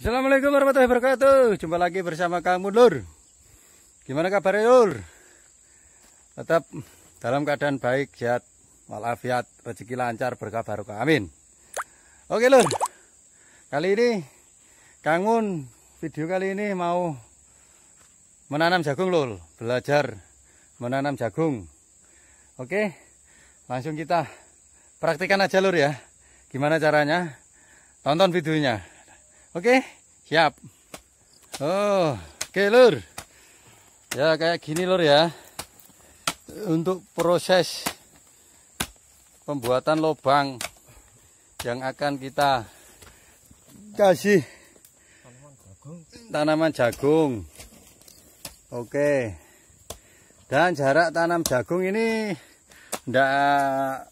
Assalamualaikum warahmatullahi wabarakatuh Jumpa lagi bersama kamu Lur Gimana ya Lur? Tetap dalam keadaan baik, sehat, walafiat, rezeki lancar, berkah barokah, amin Oke Lur Kali ini Kangun video kali ini mau menanam jagung Lur Belajar menanam jagung Oke langsung kita praktikan aja Lur ya Gimana caranya Tonton videonya Oke, siap. Oh, oke lur. Ya kayak gini lur ya. Untuk proses pembuatan lubang yang akan kita kasih tanaman jagung. Oke. Dan jarak tanam jagung ini tidak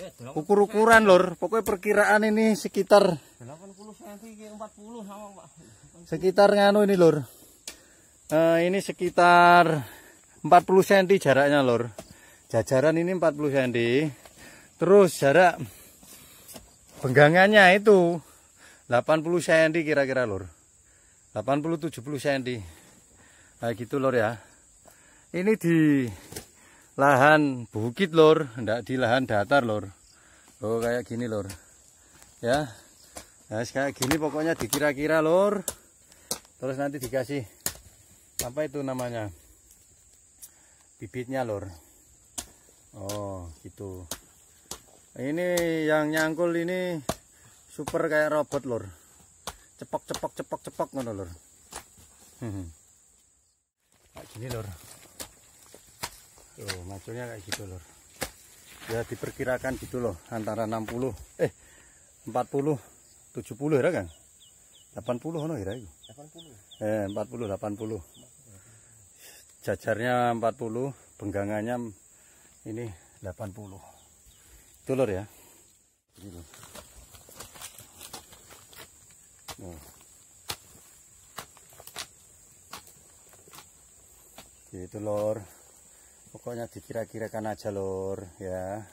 Eh, ukur-ukuran lor pokoknya perkiraan ini sekitar 80 cm 40 sama Pak sekitar nganu ini lor uh, ini sekitar 40 cm jaraknya lor jajaran ini 40 cm terus jarak penggangannya itu 80 cm kira-kira lor 80-70 cm nah gitu lor ya ini di lahan bukit lor, ndak di lahan datar lor. Oh kayak gini lor. Ya. Nah, kayak gini pokoknya dikira-kira lor. Terus nanti dikasih apa itu namanya? Bibitnya lor. Oh, gitu. Ini yang nyangkul ini super kayak robot lor. Cepok cepok cepok cepok ngono lor. Hmm, hmm. Kayak gini lor tuh masuknya kayak gitu lor ya diperkirakan gitu loh antara 60 eh 40 70 ya kan 80 ono ya 80 eh 40 80 jajarnya 40 penggangannya ini 80 itu lor ya gitu nah. gitu lor pokoknya dikira-kirakan aja lor ya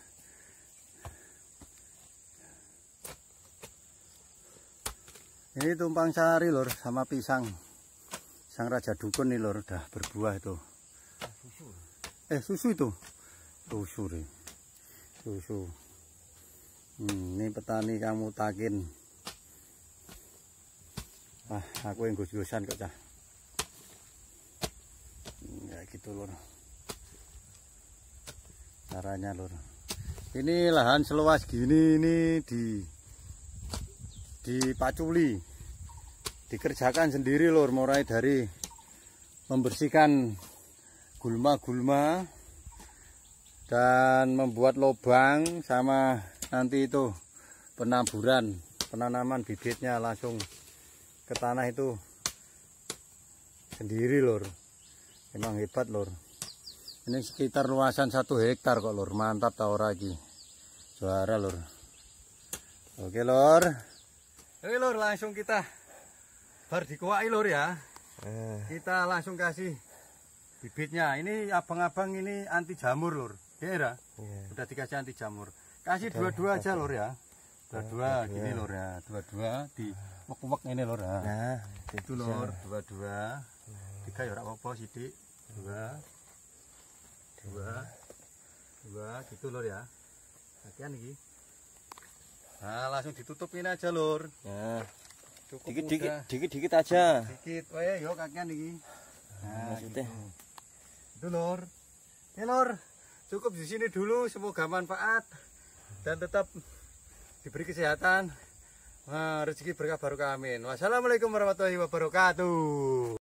ini tumpang sari lor sama pisang sang raja dukun nih lor udah berbuah itu eh susu itu susu nih susu hmm, ini petani kamu takin ah aku yang gus-gusan kok cah hmm, ya gitu lor caranya lur ini lahan seluas gini ini di dipaculi dikerjakan sendiri lur mulai dari membersihkan gulma-gulma dan membuat lubang sama nanti itu penaburan penanaman bibitnya langsung ke tanah itu sendiri lur emang hebat lur ini sekitar luasan satu hektar kok lur, mantap tau lagi. suara lur. Oke lur. Oke lur, langsung kita bar dikuai lur ya. Eh. Kita langsung kasih bibitnya. Ini abang-abang ini anti jamur lur. ya. Yeah. Udah dikasih anti jamur. Kasih dua-dua aja lur ya. Dua-dua gini lur ya. Dua-dua di wek ini lur ya. Nah, itu lur, dua-dua. Tiga ya ora apa-apa sithik. Dua dua dua gitu lor ya latihan lagi nah langsung ditutupin aja lor ya nah. Cukup dikit, dikit dikit dikit aja dikit oh ya yuk iya, kakian lagi nah, nah gitu. itu lor ini lor cukup di sini dulu semoga manfaat dan tetap diberi kesehatan Nah, rezeki berkah baru amin. Wassalamualaikum warahmatullahi wabarakatuh.